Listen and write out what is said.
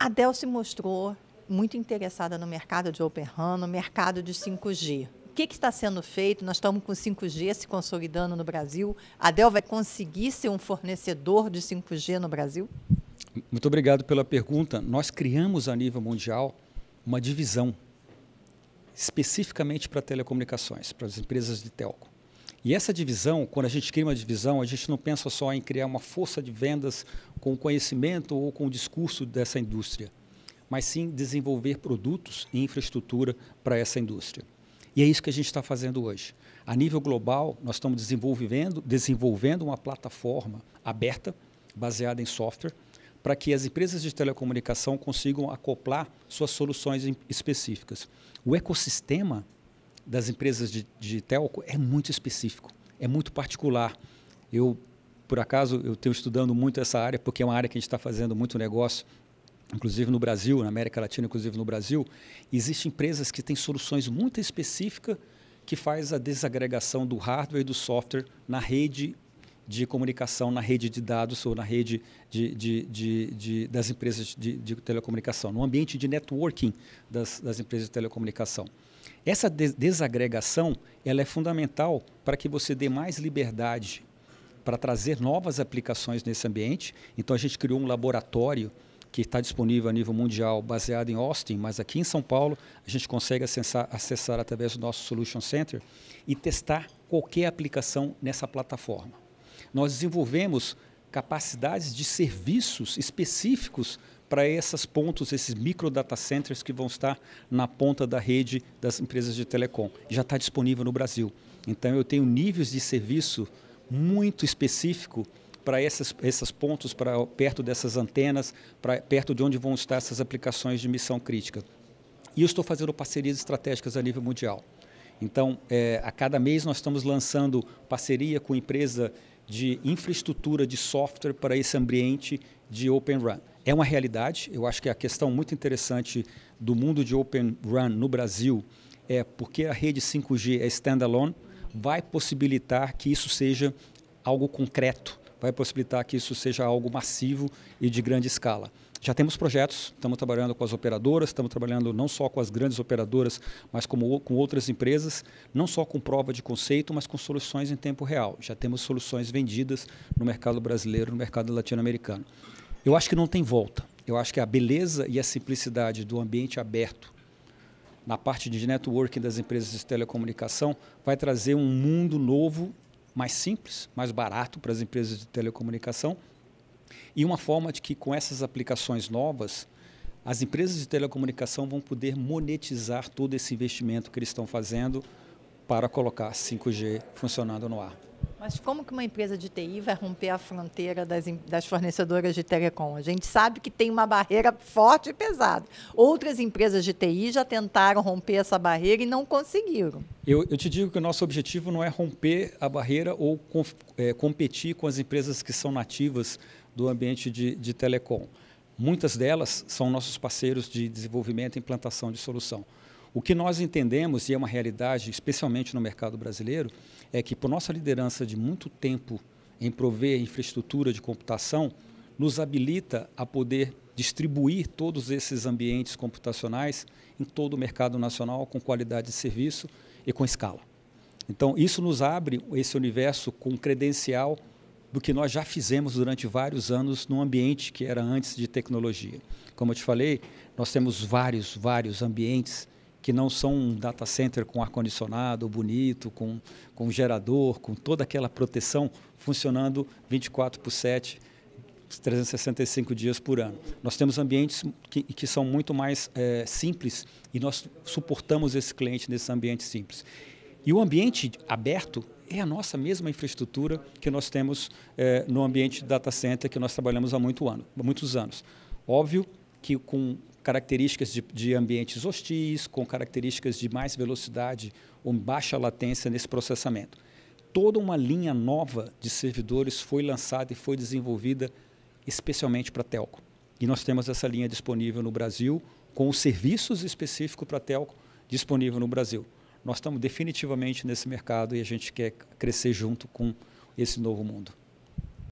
A Dell se mostrou muito interessada no mercado de Open RAN, no mercado de 5G. O que, que está sendo feito? Nós estamos com 5G se consolidando no Brasil. A Dell vai conseguir ser um fornecedor de 5G no Brasil? Muito obrigado pela pergunta. Nós criamos a nível mundial uma divisão especificamente para telecomunicações, para as empresas de telco. E essa divisão, quando a gente cria uma divisão, a gente não pensa só em criar uma força de vendas com o conhecimento ou com o discurso dessa indústria, mas sim desenvolver produtos e infraestrutura para essa indústria. E é isso que a gente está fazendo hoje. A nível global, nós estamos desenvolvendo, desenvolvendo uma plataforma aberta, baseada em software, para que as empresas de telecomunicação consigam acoplar suas soluções específicas. O ecossistema das empresas de, de telco é muito específico, é muito particular. Eu, por acaso, eu tenho estudando muito essa área, porque é uma área que a gente está fazendo muito negócio, inclusive no Brasil, na América Latina, inclusive no Brasil. Existem empresas que têm soluções muito específicas que faz a desagregação do hardware e do software na rede de comunicação, na rede de dados ou na rede de, de, de, das empresas de, telecomunicação, no ambiente de networking das, das empresas de telecomunicação. Essa desagregação ela é fundamental para que você dê mais liberdade para trazer novas aplicações nesse ambiente. Então a gente criou um laboratório que está disponível a nível mundial, baseado em Austin, mas aqui em São Paulo a gente consegue acessar, acessar através do nosso Solution Center e testar qualquer aplicação nessa plataforma. Nós desenvolvemos capacidades de serviços específicos para esses pontos, esses micro data centers que vão estar na ponta da rede das empresas de telecom. Já está disponível no Brasil. Então eu tenho níveis de serviço muito específico para esses, essas pontos, para perto dessas antenas, para perto de onde vão estar essas aplicações de missão crítica. E eu estou fazendo parcerias estratégicas a nível mundial. Então, é, a cada mês nós estamos lançando parceria com empresa de infraestrutura de software para esse ambiente de Open RAN. É uma realidade, eu acho que a questão muito interessante do mundo de Open RAN no Brasil é porque a rede 5G é standalone, vai possibilitar que isso seja algo concreto vai possibilitar que isso seja algo massivo e de grande escala. Já temos projetos, estamos trabalhando com as operadoras, estamos trabalhando não só com as grandes operadoras, mas como, com outras empresas, não só com prova de conceito, mas com soluções em tempo real. Já temos soluções vendidas no mercado brasileiro, no mercado latino-americano. Eu acho que não tem volta. Eu acho que a beleza e a simplicidade do ambiente aberto na parte de networking das empresas de telecomunicação vai trazer um mundo novo mais simples, mais barato para as empresas de telecomunicação e uma forma de que com essas aplicações novas as empresas de telecomunicação vão poder monetizar todo esse investimento que eles estão fazendo para colocar 5G funcionando no ar. Mas como que uma empresa de TI vai romper a fronteira das, das fornecedoras de telecom? A gente sabe que tem uma barreira forte e pesada. Outras empresas de TI já tentaram romper essa barreira e não conseguiram. Eu, eu te digo que o nosso objetivo não é romper a barreira ou com, é, competir com as empresas que são nativas do ambiente de, de telecom. Muitas delas são nossos parceiros de desenvolvimento e implantação de solução. O que nós entendemos, e é uma realidade, especialmente no mercado brasileiro, é que por nossa liderança de muito tempo em prover infraestrutura de computação, nos habilita a poder distribuir todos esses ambientes computacionais em todo o mercado nacional com qualidade de serviço e com escala. Então, isso nos abre esse universo com credencial do que nós já fizemos durante vários anos num ambiente que era antes de tecnologia. Como eu te falei, nós temos vários, vários ambientes que não são um data center com ar-condicionado bonito, com, com gerador, com toda aquela proteção funcionando 24 por 7, 365 dias por ano. Nós temos ambientes que, que são muito mais é, simples e nós suportamos esse cliente nesse ambiente simples. E o ambiente aberto é a nossa mesma infraestrutura que nós temos é, no ambiente data center que nós trabalhamos há muito ano, muitos anos. Óbvio que com características de, de, ambientes hostis, com características de mais velocidade ou baixa latência nesse processamento. Toda uma linha nova de servidores foi lançada e foi desenvolvida especialmente para telco. E nós temos essa linha disponível no Brasil, com os serviços específicos para telco disponível no Brasil. Nós estamos definitivamente nesse mercado e a gente quer crescer junto com esse novo mundo.